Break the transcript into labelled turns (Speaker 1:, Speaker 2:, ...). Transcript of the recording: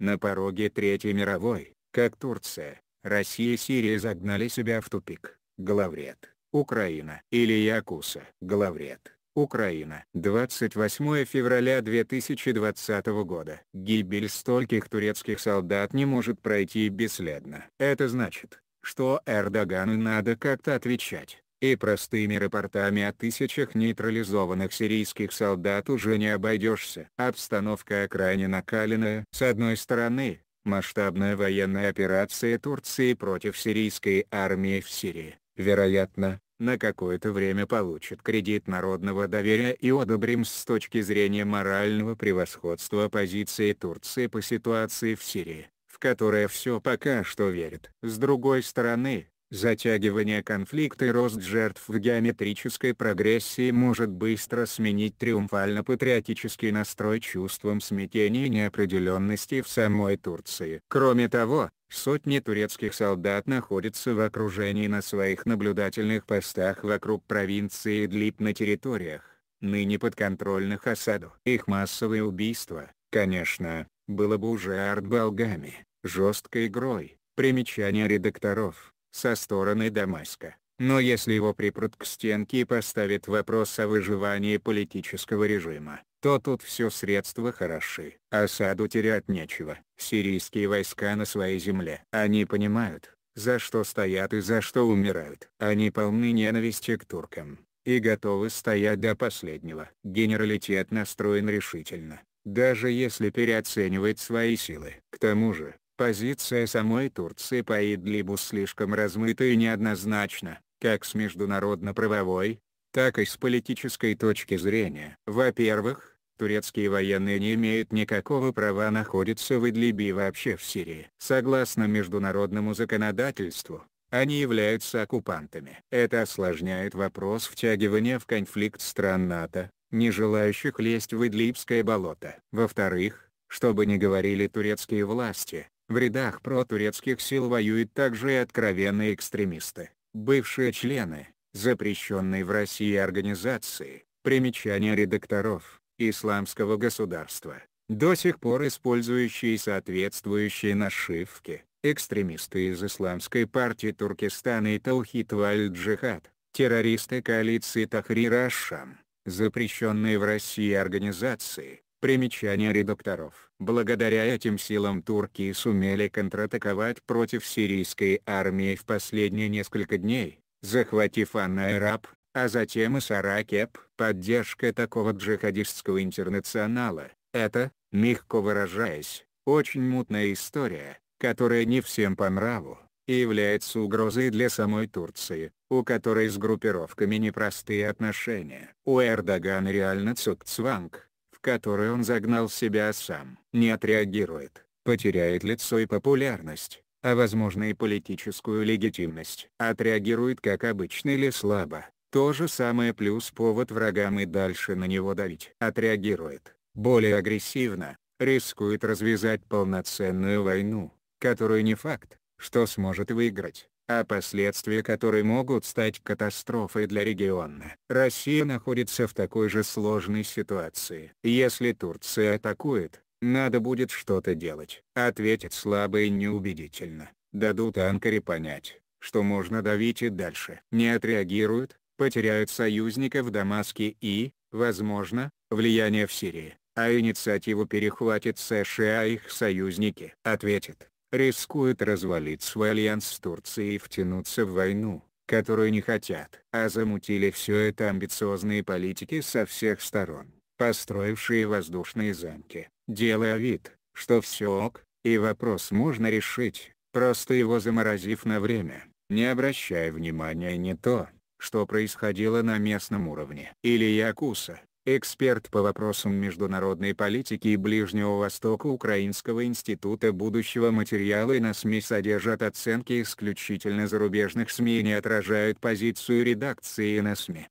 Speaker 1: На пороге Третьей мировой, как Турция, Россия и Сирия загнали себя в тупик. Главред, Украина. или Якуса, главред, Украина. 28 февраля 2020 года. Гибель стольких турецких солдат не может пройти бесследно. Это значит, что Эрдогану надо как-то отвечать и простыми репортами о тысячах нейтрализованных сирийских солдат уже не обойдешься. Обстановка крайне накаленная. С одной стороны, масштабная военная операция Турции против сирийской армии в Сирии, вероятно, на какое-то время получит кредит народного доверия и одобрим с точки зрения морального превосходства позиции Турции по ситуации в Сирии, в которое все пока что верит. С другой стороны, Затягивание конфликта и рост жертв в геометрической прогрессии может быстро сменить триумфально-патриотический настрой чувством смятения и неопределенности в самой Турции. Кроме того, Сотни турецких солдат находятся в окружении на своих наблюдательных постах вокруг провинции Идлиб на территориях, ныне подконтрольных осаду. Их массовое убийство, конечно, было бы уже арт артбалгами, жесткой игрой. Примечания редакторов со стороны Дамаска. Но если его припрут к стенке и поставят вопрос о выживании политического режима, то тут все средства хороши. Осаду а терять нечего. Сирийские войска на своей земле. Они понимают, за что стоят и за что умирают. Они полны ненависти к туркам. И готовы стоять до последнего. Генералитет настроен решительно даже если переоценивает свои силы. К тому же, Позиция самой Турции по Идлибу слишком размыта и неоднозначна, как с международно-правовой, так и с политической точки зрения. Во-первых, турецкие военные не имеют никакого права находиться в Идлибе и вообще в Сирии. Согласно международному законодательству, они являются оккупантами. Это осложняет вопрос втягивания в конфликт стран НАТО, не желающих лезть в Идлибское болото. Во-вторых, чтобы не говорили турецкие власти, в рядах протурецких сил воюют также и откровенные экстремисты, бывшие члены, запрещенной в России организации, примечания редакторов, исламского государства, до сих пор использующие соответствующие нашивки, экстремисты из Исламской партии Туркестана и Таухит Валь-Джихад, террористы коалиции Тахрир Ашам, запрещенные в России организации, Примечание редакторов. Благодаря этим силам турки сумели контратаковать против сирийской армии в последние несколько дней, захватив Анна-Эраб, а затем и Саракеп. Поддержка такого джихадистского интернационала – это, мягко выражаясь, очень мутная история, которая не всем по нраву, и является угрозой для самой Турции, у которой с группировками непростые отношения. У Эрдогана реально цукцванг, в который он загнал себя сам. Не отреагирует, потеряет лицо и популярность, а возможно и политическую легитимность. А отреагирует как обычно или слабо. То же самое плюс повод врагам и дальше на него давить. Отреагирует более агрессивно, рискует развязать полноценную войну, которую не факт, что сможет выиграть а последствия которой могут стать катастрофой для региона. Россия находится в такой же сложной ситуации. Если Турция атакует, надо будет что-то делать. Ответит слабо и неубедительно. Дадут Анкаре понять, что можно давить и дальше. Не отреагируют, потеряют союзника в Дамаске и, возможно, влияние в Сирии. А инициативу перехватит США и их союзники. Ответит, Рискует развалить свой альянс с Турцией и втянуться в войну, которую не хотят. А замутили все это амбициозные политики со всех сторон, построившие воздушные замки, делая вид, что все ок, и вопрос можно решить, просто его заморозив на время, не обращая внимания ни то, что происходило на местном уровне. Или куса эксперт по вопросам международной политики и Ближнего Востока Украинского института будущего материалы и на СМИ содержат оценки исключительно зарубежных СМИ и не отражают позицию редакции на СМИ.